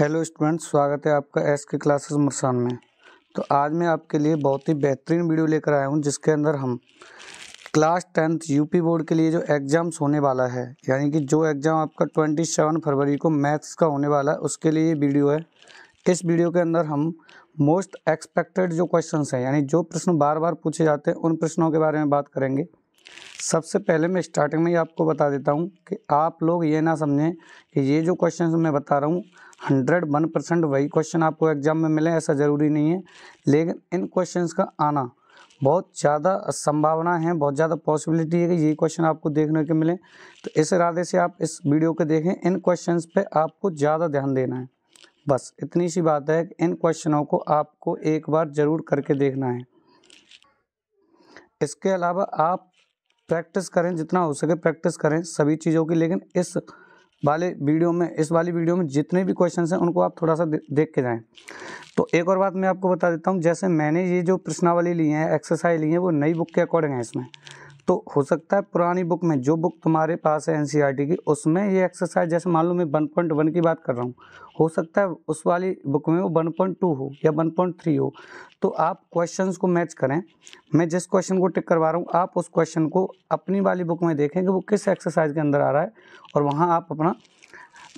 hello students स्वागत है आपका एस के क्लासेस मरसान में तो आज मैं आपके लिए बहुत ही बेहतरीन वीडियो लेकर आया हूं जिसके अंदर हम क्लास टेंथ यूपी बोर्ड के लिए जो एग्ज़ाम्स होने वाला है यानी कि जो एग्ज़ाम आपका ट्वेंटी सेवन फरवरी को मैथ्स का होने वाला है उसके लिए ये वीडियो है इस वीडियो के अंदर हम मोस्ट एक्सपेक्टेड जो क्वेश्चन हैं यानी जो प्रश्न बार बार पूछे जाते हैं उन प्रश्नों के बारे में बात करेंगे सबसे पहले मैं स्टार्टिंग में ही आपको बता देता हूँ कि आप लोग ये ना समझें कि ये जो क्वेश्चन मैं बता रहा हूँ हंड्रेड वन परसेंट वही क्वेश्चन आपको एग्जाम में मिले ऐसा ज़रूरी नहीं है लेकिन इन क्वेश्चन का आना बहुत ज़्यादा संभावना है बहुत ज़्यादा पॉसिबिलिटी है कि ये क्वेश्चन आपको देखने के मिले तो इस इरादे से आप इस वीडियो को देखें इन क्वेश्चंस पे आपको ज़्यादा ध्यान देना है बस इतनी सी बात है कि इन क्वेश्चनों को आपको एक बार ज़रूर करके देखना है इसके अलावा आप प्रैक्टिस करें जितना हो सके प्रैक्टिस करें सभी चीज़ों की लेकिन इस वाले वीडियो में इस वाली वीडियो में जितने भी क्वेश्चन हैं उनको आप थोड़ा सा देख के जाएँ तो एक और बात मैं आपको बता देता हूँ जैसे मैंने ये जो प्रश्नावली ली है एक्सरसाइज ली है वो नई बुक के अकॉर्डिंग है इसमें तो हो सकता है पुरानी बुक में जो बुक तुम्हारे पास है एनसीईआरटी e की उसमें ये एक्सरसाइज जैसे मान लो मैं वन पॉइंट वन की बात कर रहा हूँ हो सकता है उस वाली बुक में वो वन पॉइंट टू हो या वन पॉइंट थ्री हो तो आप क्वेश्चंस को मैच करें मैं जिस क्वेश्चन को टिक करवा रहा हूँ आप उस क्वेश्चन को अपनी वाली बुक में देखें कि वो किस एक्सरसाइज के अंदर आ रहा है और वहाँ आप अपना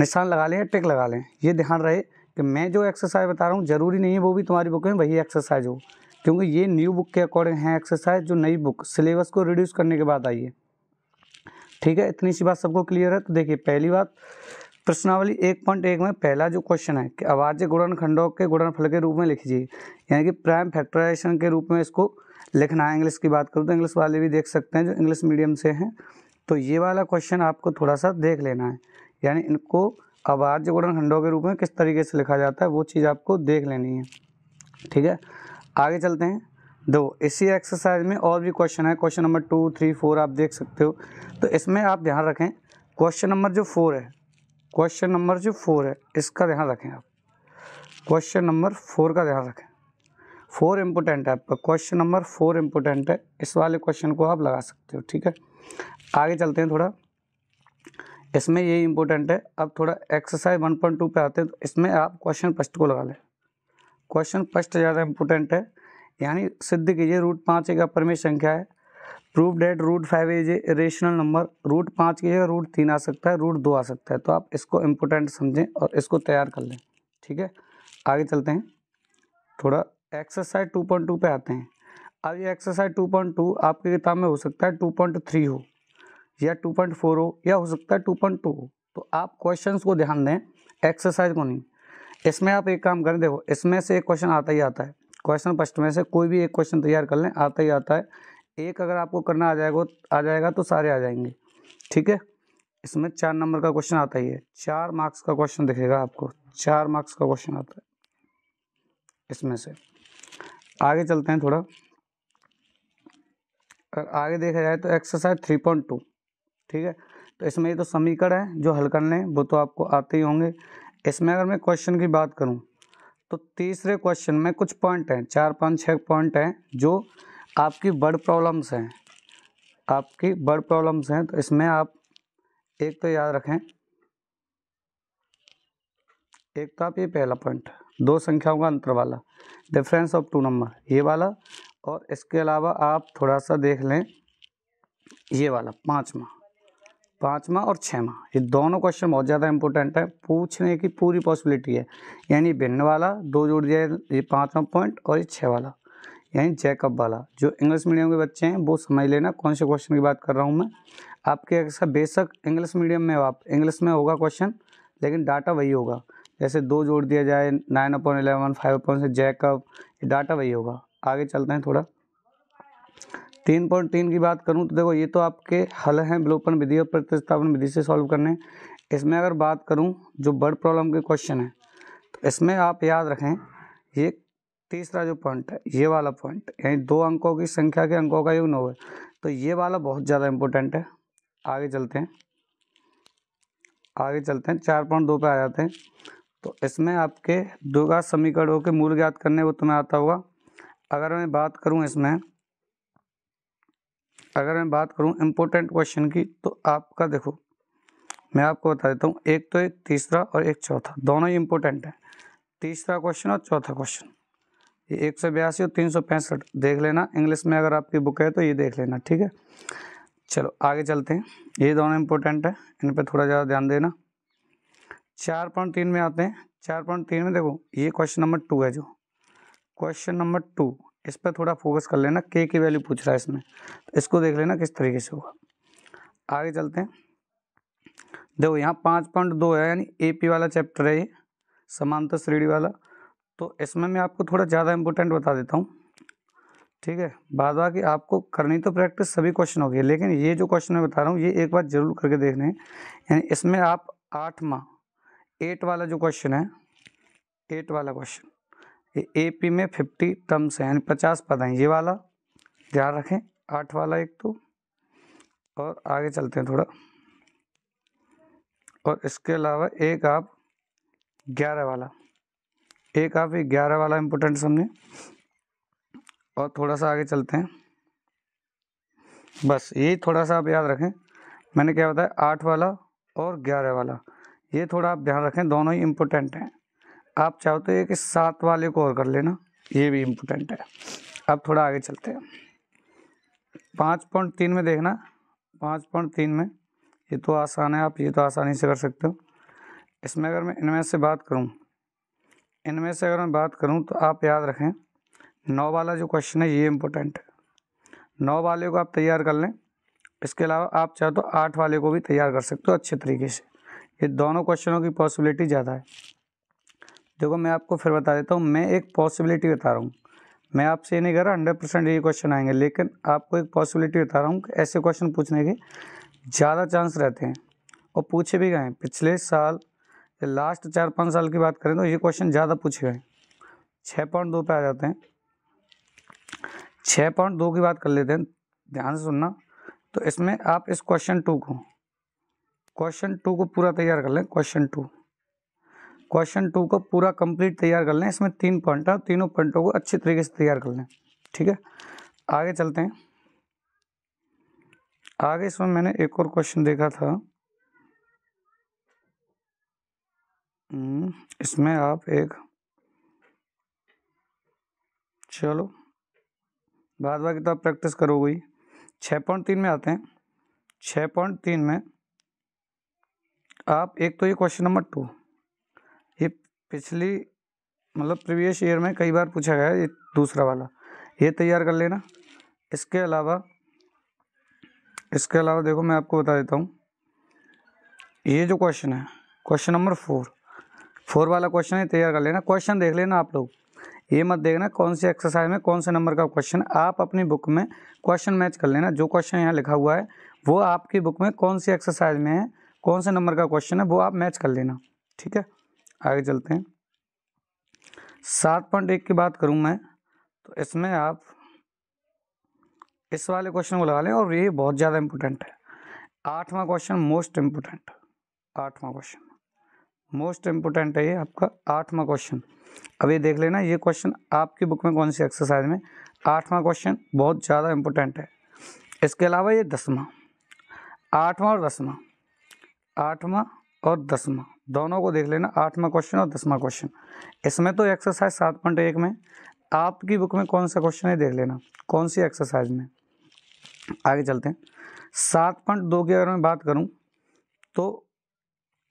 निशान लगा लें या टिक लगा लें ये ध्यान रहे कि मैं जो एक्सरसाइज बता रहा हूँ ज़रूरी नहीं है वो भी तुम्हारी बुक में वही एक्सरसाइज हो क्योंकि ये न्यू बुक के अकॉर्डिंग है एक्सरसाइज जो नई बुक सिलेबस को रिड्यूस करने के बाद आई है ठीक है इतनी सी बात सबको क्लियर है तो देखिए पहली बात प्रश्नावली एक पॉइंट एक में पहला जो क्वेश्चन है कि आवाज गुणन खंडों के गुणनफल के रूप में लिख लीजिए यानी कि प्राइम फैक्टराइजेशन के रूप में इसको लिखना है इंग्लिश की बात करूँ तो इंग्लिश वाले भी देख सकते हैं जो इंग्लिश मीडियम से हैं तो ये वाला क्वेश्चन आपको थोड़ा सा देख लेना है यानी इनको आवाज गुणन खंडों के रूप में किस तरीके से लिखा जाता है वो चीज़ आपको देख लेनी है ठीक है आगे चलते हैं दो इसी एक्सरसाइज में और भी क्वेश्चन है question number two three four आप देख सकते हो तो इसमें आप ध्यान रखें क्वेश्चन नंबर जो फोर है क्वेश्चन नंबर जो फोर है इसका ध्यान रखें आप क्वेश्चन नंबर फोर का ध्यान रखें फोर इम्पोर्टेंट है आपका क्वेश्चन नंबर फोर इम्पोर्टेंट है इस वाले क्वेश्चन को आप लगा सकते हो ठीक है आगे चलते हैं थोड़ा इसमें यही इम्पोर्टेंट है अब थोड़ा एक्सरसाइज वन पॉइंट टू पर आते हैं तो इसमें आप क्वेश्चन फर्स्ट को लगा लें क्वेश्चन फर्स्ट ज़्यादा इम्पोर्टेंट है यानी सिद्ध कीजिए रूट पाँच एक अपरमेय संख्या है proof that root five is rational number root पाँच की जगह रूट तीन आ सकता है रूट दो आ सकता है तो आप इसको इम्पोर्टेंट समझें और इसको तैयार कर लें ठीक है आगे चलते हैं थोड़ा एक्सरसाइज टू पॉइंट टू पर आते हैं अब ये एक्सरसाइज टू पॉइंट टू आपकी किताब में हो सकता है टू पॉइंट थ्री हो या टू पॉइंट फोर हो या हो सकता है टू पॉइंट टू हो तो आप क्वेश्चन को ध्यान दें एक्सरसाइज को नहीं इसमें आप एक काम करें देखो इसमें से एक क्वेश्चन आता ही आता है क्वेश्चन फर्स्ट में से कोई भी एक क्वेश्चन तैयार कर लें आता ही आता है एक अगर आपको करना आ जाएगा आ जाएगा तो सारे आ जाएंगे ठीक है इसमें चार नंबर का क्वेश्चन आता ही है चार मार्क्स का क्वेश्चन दिखेगा आपको चार मार्क्स का क्वेश्चन आता है इसमें से आगे चलते हैं थोड़ा अगर आगे देखा जाए तो एक्सरसाइज थ्री पॉइंट टू ठीक है तो इसमें ये तो समीकरण है जो हल करने वो तो आपको आते ही होंगे इसमें अगर मैं क्वेश्चन की बात करूँ तो तीसरे क्वेश्चन में कुछ पॉइंट हैं चार पाँच छः पॉइंट हैं जो आपकी बर्ड प्रॉब्लम्स हैं आपकी बर्ड प्रॉब्लम्स हैं तो इसमें आप एक तो याद रखें एक तो आप ये पहला पॉइंट दो संख्याओं का अंतर वाला डिफरेंस ऑफ टू नंबर ये वाला और इसके अलावा आप थोड़ा सा देख लें ये वाला पाँचवा पाँचवा और छवा ये दोनों क्वेश्चन बहुत ज़्यादा इंपॉर्टेंट है पूछने की पूरी पॉसिबिलिटी है यानी भिन्न वाला दो जोड़ दिया ये पाँचवा पॉइंट और ये छः वाला यानी चेकअप वाला जो इंग्लिश मीडियम के बच्चे हैं वो समझ लेना कौन से क्वेश्चन की बात कर रहा हूँ मैं आपके ऐसा बेशक इंग्लिश मीडियम में आप इंग्लिश में होगा क्वेश्चन लेकिन डाटा वही होगा जैसे दो जोड़ दिया जाए nine a point eleven five a point से जैकअप डाटा वही होगा आगे चलते हैं थोड़ा तीन पॉइंट तीन की बात करूँ तो देखो ये तो आपके हल हैं विलोपन विधि और प्रतिस्थापन विधि से सॉल्व करने इसमें अगर बात करूँ जो बर्ड प्रॉब्लम के क्वेश्चन है तो इसमें आप याद रखें ये तीसरा जो पॉइंट है ये वाला पॉइंट यानी दो अंकों की संख्या के अंकों का योग नौ है तो ये वाला बहुत ज़्यादा इम्पोर्टेंट है आगे चलते हैं आगे चलते हैं चार पॉइंट दो पे आ जाते हैं तो इसमें आपके दुर्गा समीकरणों के मूल ज्ञात करने वो तुम्हें आता होगा अगर मैं बात करूँ इसमें अगर मैं बात करूँ इम्पोर्टेंट क्वेश्चन की तो आपका देखो मैं आपको बता देता हूँ एक तो एक तीसरा और एक चौथा दोनों ही इम्पोर्टेंट हैं तीसरा क्वेश्चन और चौथा क्वेश्चन ये एक सौ बयासी और तीन सौ पैंसठ देख लेना इंग्लिश में अगर आपकी बुक है तो ये देख लेना ठीक है चलो आगे चलते हैं ये दोनों इम्पोर्टेंट है इन पर थोड़ा ज़्यादा ध्यान देना चार पॉइंट तीन में आते हैं चार पॉइंट तीन में देखो ये क्वेश्चन नंबर टू है जो क्वेश्चन नंबर टू इस पर थोड़ा फोकस कर लेना के की वैल्यू पूछ रहा है इसमें तो इसको देख लेना किस तरीके से होगा आगे चलते हैं देखो यहाँ पाँच पॉइंट दो है यानी ए पी वाला चैप्टर है ये समांतर श्रेणी वाला तो इसमें मैं आपको थोड़ा ज़्यादा इम्पोर्टेंट बता देता हूँ ठीक है बाद बाकी आपको करनी तो प्रैक्टिस सभी क्वेश्चन होगी लेकिन ये जो क्वेश्चन मैं बता रहा हूँ ये एक बार जरूर करके देखने हैं यानी इसमें आप आठवा एट वाला जो क्वेश्चन है एट वाला क्वेश्चन ए पी में फिफ्टी टर्म्स हैं यानी पचास पद हैं ये वाला ध्यान रखें आठ वाला एक तो और आगे चलते हैं थोड़ा और इसके अलावा एक आप ग्यारह वाला एक आप ये ग्यारह वाला इम्पोर्टेंट समझे और थोड़ा सा आगे चलते हैं बस ये थोड़ा सा आप याद रखें मैंने क्या बताया आठ वाला और ग्यारह वाला ये थोड़ा आप ध्यान रखें दोनों ही इम्पोर्टेंट हैं आप चाहो तो ये कि सात वाले को और कर लेना ये भी इम्पोर्टेंट है अब थोड़ा आगे चलते हैं पाँच पॉइंट तीन में देखना पाँच पॉइंट तीन में ये तो आसान है आप ये तो आसानी से कर सकते हो इसमें अगर मैं इनमें से बात करूँ इनमें से अगर मैं बात करूँ तो आप याद रखें नौ वाला जो क्वेश्चन है ये इम्पोर्टेंट है नौ वाले को आप तैयार कर लें इसके अलावा आप चाहो तो आठ वाले को भी तैयार कर सकते हो अच्छे तरीके से ये दोनों क्वेश्चनों की पॉसिबिलिटी ज़्यादा है देखो मैं आपको फिर बता देता हूँ मैं एक पॉसिबिलिटी बता रहा हूँ मैं आपसे ये नहीं कह रहा हंड्रेड परसेंट ये क्वेश्चन आएंगे लेकिन आपको एक पॉसिबिलिटी बता रहा हूँ कि ऐसे क्वेश्चन पूछने के ज़्यादा चांस रहते हैं और पूछे भी गए पिछले साल या लास्ट चार पाँच साल की बात करें तो ये क्वेश्चन ज़्यादा पूछे गए छः पॉइंट दो पर आ जाते हैं छः पॉइंट दो की बात कर लेते हैं ध्यान से सुनना तो इसमें आप इस क्वेश्चन टू को क्वेश्चन टू को पूरा तैयार कर लें क्वेश्चन टू क्वेश्चन टू को पूरा कंप्लीट तैयार कर लें इसमें तीन पॉइंट है तीनों पॉइंटों को अच्छे तरीके से तैयार कर लें ठीक है आगे चलते हैं आगे इसमें मैंने एक और क्वेश्चन देखा था हम्म, इसमें आप एक चलो बाद बाकी तो आप प्रैक्टिस करोगे ही छः पॉइंट तीन में आते हैं छः पॉइंट तीन में आप एक तो ये क्वेश्चन नंबर टू ये पिछली मतलब प्रीवियस ईयर में कई बार पूछा गया ये दूसरा वाला ये तैयार कर लेना इसके अलावा इसके अलावा देखो मैं आपको बता देता हूँ ये जो क्वेश्चन है क्वेश्चन नंबर फोर फोर वाला क्वेश्चन है तैयार कर लेना क्वेश्चन देख लेना आप लोग ये मत देखना कौन सी एक्सरसाइज में कौन से नंबर का क्वेश्चन आप अपनी बुक में क्वेश्चन मैच कर लेना जो क्वेश्चन यहाँ लिखा हुआ है वो आपकी बुक में कौन सी एक्सरसाइज में है कौन से नंबर का क्वेश्चन है वो आप मैच कर लेना ठीक है आगे चलते हैं सात पॉइंट एक की बात करूं मैं तो इसमें आप इस वाले क्वेश्चन को लगा लें और ये बहुत ज़्यादा इम्पोर्टेंट है आठवां क्वेश्चन मोस्ट इम्पोर्टेंट आठवां क्वेश्चन मोस्ट इम्पोर्टेंट है ये आपका आठवां क्वेश्चन अब ये देख लेना ये क्वेश्चन आपकी बुक में कौन सी एक्सरसाइज में आठवां क्वेश्चन बहुत ज़्यादा इम्पोर्टेंट है इसके अलावा ये दसवां आठवां और दसवां आठवां और दसवां दोनों को देख लेना आठवां क्वेश्चन और दसवां क्वेश्चन इसमें तो एक्सरसाइज सात पॉइंट एक में आपकी बुक में कौन सा क्वेश्चन है देख लेना कौन सी एक्सरसाइज में आगे चलते हैं सात पॉइंट दो की अगर मैं बात करूं तो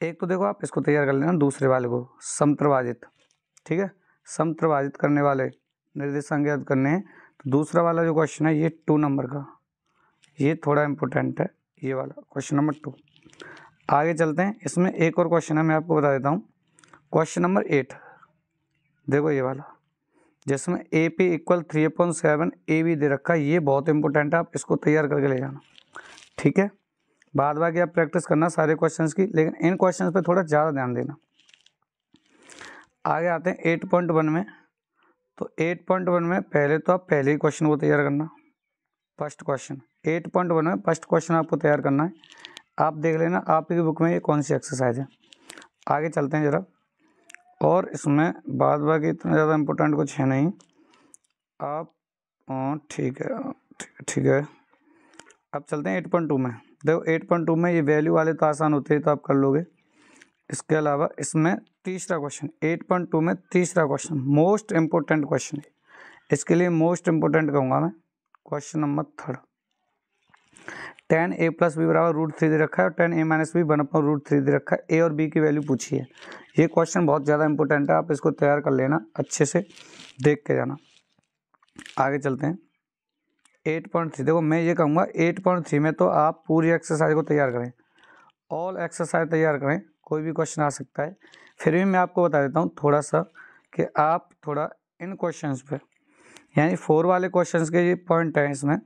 एक तो देखो आप इसको तैयार कर लेना दूसरे वाले को समत्रवाजित ठीक है समत्रवाजित करने वाले निर्देश करने हैं तो दूसरा वाला जो क्वेश्चन है ये टू नंबर का ये थोड़ा इम्पोर्टेंट है ये वाला क्वेश्चन नंबर टू आगे चलते हैं इसमें एक और क्वेश्चन है मैं आपको बता देता हूँ क्वेश्चन नंबर एट देखो ये वाला जिसमें A P equal three point seven A B दे रखा है ये बहुत इंपॉर्टेंट है आप इसको तैयार करके ले जाना ठीक है बाद बाकी आप प्रैक्टिस करना सारे क्वेश्चंस की लेकिन इन क्वेश्चंस पे थोड़ा ज़्यादा ध्यान देना आगे आते हैं एट पॉइंट वन में तो एट पॉइंट वन में पहले तो आप पहले ही क्वेश्चन को तैयार करना first question eight point one में फर्स्ट क्वेश्चन आपको तैयार करना है आप देख लेना आपकी बुक में ये कौन सी एक्सरसाइज है आगे चलते हैं ज़रा और इसमें बाद बाकी इतना ज़्यादा इम्पोर्टेंट कुछ है नहीं आप हाँ, ठीक है ठीक है अब चलते हैं एट पॉइंट टू में देखो एट पॉइंट टू में ये वैल्यू वाले तो आसान होते हैं तो आप कर लोगे इसके अलावा इसमें तीसरा क्वेश्चन एट पॉइंट टू में तीसरा क्वेश्चन मोस्ट इम्पोर्टेंट क्वेश्चन है इसके लिए मोस्ट इम्पोर्टेंट कहूँगा मैं question number third ten A plus B बराबर रूट थ्री दे रखा है और ten A minus B one पाओ रूट थ्री दे रखा है ए और बी की वैल्यू पूछी है ये क्वेश्चन बहुत ज़्यादा इंपॉर्टेंट है आप इसको तैयार कर लेना अच्छे से देख के जाना आगे चलते हैं एट पॉइंट थ्री देखो मैं ये कहूँगा एट पॉइंट थ्री में तो आप पूरी एक्सरसाइज को तैयार करें ऑल एक्सरसाइज तैयार करें कोई भी क्वेश्चन आ सकता है फिर भी मैं आपको बता देता हूँ थोड़ा सा कि आप थोड़ा इन क्वेश्चन पर यानी फोर वाले क्वेश्चन के ये पॉइंट हैं इसमें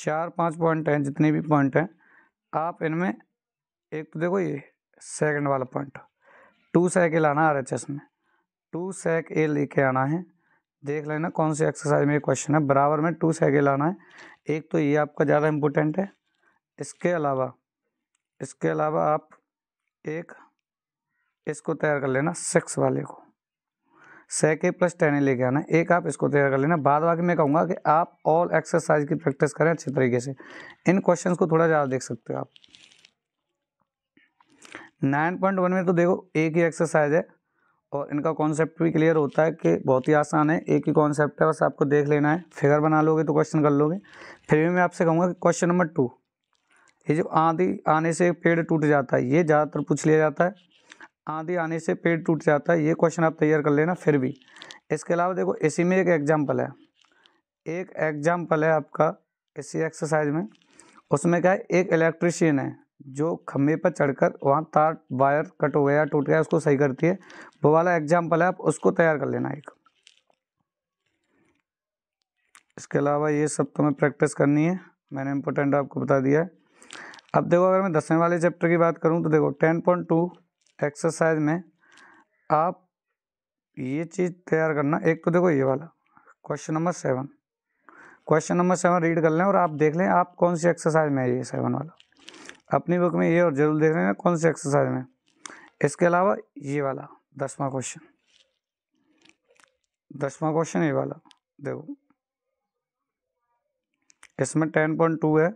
चार पाँच पॉइंट हैं जितने भी पॉइंट हैं आप इनमें एक तो देखो ये सेकंड वाला पॉइंट टू सेक ए लाना आर एच एस में टू सेक ए लेके आना है देख लेना कौन सी एक्सरसाइज में क्वेश्चन है बराबर में टू सेक ए लाना है एक तो ये आपका ज़्यादा इम्पोर्टेंट है इसके अलावा इसके अलावा आप एक इसको तैयार कर लेना सिक्स वाले को सेक ए प्लस टेन ए लेके आना एक आप इसको तैयार कर लेना बाद बाकी मैं कहूँगा कि आप ऑल एक्सरसाइज की प्रैक्टिस करें अच्छे तरीके से इन क्वेश्चन को थोड़ा ज़्यादा देख सकते हो आप नाइन पॉइंट वन में तो देखो एक ही एक्सरसाइज है और इनका कॉन्सेप्ट भी क्लियर होता है कि बहुत ही आसान है एक ही कॉन्सेप्ट है बस आपको देख लेना है फिगर बना लोगे तो क्वेश्चन कर लोगे फिर भी मैं आपसे कहूँगा कि क्वेश्चन नंबर टू ये जो आधी आने से पेड़ टूट जाता है ये ज़्यादातर पूछ लिया जाता है आंधी आने से पेड़ टूट जाता है ये क्वेश्चन आप तैयार कर लेना फिर भी इसके अलावा देखो इसी में एक एग्जाम्पल है एक एग्जाम्पल है आपका इसी एक्सरसाइज में उसमें क्या है एक इलेक्ट्रिशियन है जो खम्भे पर चढ़कर वहाँ तार वायर कट हो गया टूट गया उसको सही करती है वो वाला एग्जाम्पल है आप उसको तैयार कर लेना एक इसके अलावा ये सब तो मैं प्रैक्टिस करनी है मैंने इंपॉर्टेंट आपको बता दिया है अब देखो अगर मैं दसवें वाले चैप्टर की बात करूँ तो देखो टेन पॉइंट टू एक्सरसाइज में आप ये चीज़ तैयार करना एक तो देखो ये वाला question number seven question number seven read कर लें और आप देख लें आप कौन सी एक्सरसाइज में है ये सेवन वाला अपनी बुक में ये और जरूर देख लेना कौन सी एक्सरसाइज में इसके अलावा ये वाला दसवां क्वेश्चन दसवां क्वेश्चन ये वाला देखो इसमें टेन पॉइंट टू है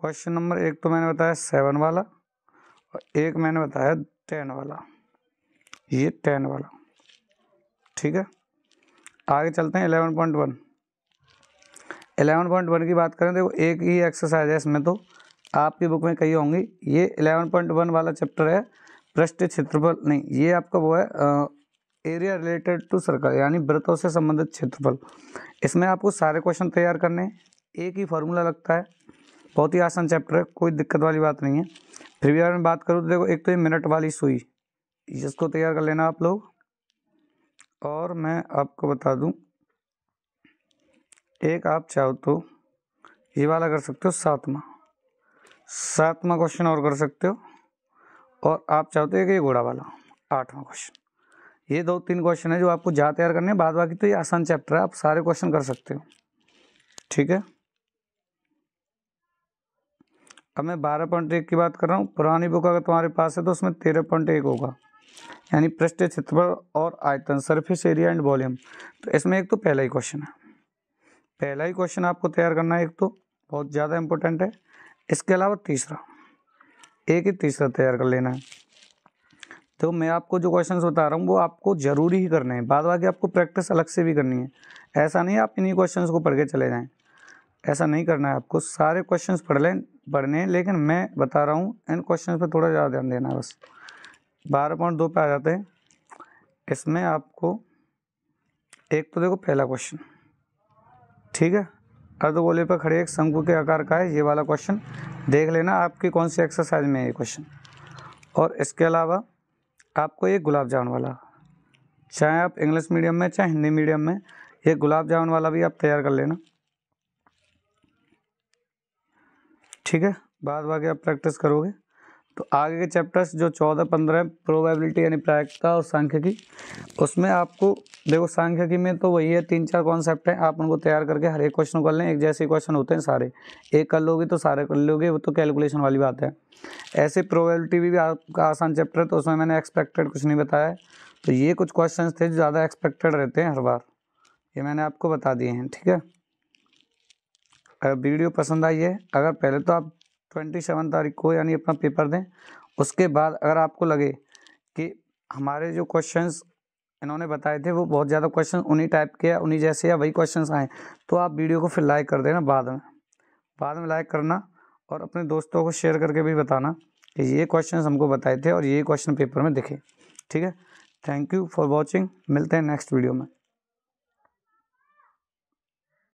क्वेश्चन नंबर एक तो मैंने बताया सेवन वाला और एक मैंने बताया टेन वाला ये टेन वाला ठीक है आगे चलते हैं eleven point one eleven point one की बात करें तो एक ही एक्सरसाइज है इसमें तो आपकी बुक में कई होंगी ये एलेवन पॉइंट वन वाला चैप्टर है पृष्ठ क्षेत्रफल नहीं ये आपका वो है आ, एरिया रिलेटेड टू सर्कल यानी व्रतों से संबंधित क्षेत्रफल इसमें आपको सारे क्वेश्चन तैयार करने हैं एक ही फार्मूला लगता है बहुत ही आसान चैप्टर है कोई दिक्कत वाली बात नहीं है फिर यार मैं बात करूँ तो देखो एक तो ये मिनट वाली सुई जिसको तैयार कर लेना आप लोग और मैं आपको बता दूँ एक आप चाहो तो ये वाला कर सकते हो सातवा सातवा क्वेश्चन और कर सकते हो और आप चाहो तो एक ये घोड़ा वाला आठवां क्वेश्चन ये दो तीन क्वेश्चन है जो आपको जहाँ तैयार करने हैं बाद बाकी तो ये आसान चैप्टर है आप सारे क्वेश्चन कर सकते हो ठीक है अब मैं बारह पॉइंट एक की बात कर रहा हूँ पुरानी बुक अगर तुम्हारे पास है तो उसमें तेरह पॉइंट एक होगा यानी पृष्ठ क्षेत्रफल और आयतन सरफेस एरिया एंड वॉल्यूम तो इसमें एक तो पहला ही क्वेश्चन है पहला ही क्वेश्चन आपको तैयार करना है एक तो बहुत ज़्यादा इम्पोर्टेंट है इसके अलावा तीसरा एक ही तीसरा तैयार कर लेना है तो मैं आपको जो क्वेश्चंस बता रहा हूँ वो आपको ज़रूरी ही करने हैं बाद बाकी आपको प्रैक्टिस अलग से भी करनी है ऐसा नहीं आप इन्हीं क्वेश्चंस को पढ़ के चले जाएं ऐसा नहीं करना है आपको सारे क्वेश्चंस पढ़ लें बढ़ने हैं लेकिन मैं बता रहा हूँ इन क्वेश्चन पर थोड़ा ज़्यादा ध्यान देना है बस बारह पॉइंट दो पर आ जाते हैं इसमें आपको एक तो देखो पहला क्वेश्चन ठीक है अर्धगोले पर खड़े एक शंकु के आकार का है ये वाला क्वेश्चन देख लेना आपकी कौन सी एक्सरसाइज में है ये क्वेश्चन और इसके अलावा आपको ये गुलाब जामुन वाला चाहे आप इंग्लिश मीडियम में चाहे हिंदी मीडियम में ये गुलाब जामुन वाला भी आप तैयार कर लेना ठीक है बाद बाकी आप प्रैक्टिस करोगे तो आगे के चैप्टर्स जो चौदह पंद्रह प्रोबेबिलिटी यानी प्रायिकता और सांख्यिकी उसमें आपको देखो सांख्यिकी में तो वही है तीन चार कॉन्सेप्ट हैं आप उनको तैयार करके हर एक क्वेश्चन कर लें एक जैसे क्वेश्चन होते हैं सारे एक कर लोगे तो सारे कर लोगे वो तो कैलकुलेशन वाली बात है ऐसे प्रोबेबिलिटी भी, भी आपका आसान चैप्टर है तो उसमें मैंने एक्सपेक्टेड कुछ नहीं बताया तो ये कुछ क्वेश्चन थे जो ज़्यादा एक्सपेक्टेड रहते हैं हर बार ये मैंने आपको बता दिए हैं ठीक है अगर वीडियो पसंद आई है अगर पहले तो आप ट्वेंटी सेवन तारीख को यानी अपना पेपर दें उसके बाद अगर आपको लगे कि हमारे जो क्वेश्चंस इन्होंने बताए थे वो बहुत ज़्यादा क्वेश्चन उन्हीं टाइप के या उन्हीं जैसे या वही क्वेश्चन आए तो आप वीडियो को फिर लाइक कर देना बाद में बाद में लाइक करना और अपने दोस्तों को शेयर करके भी बताना कि ये क्वेश्चन हमको बताए थे और ये क्वेश्चन पेपर में दिखे ठीक है थैंक यू फॉर वॉचिंग मिलते हैं नेक्स्ट वीडियो में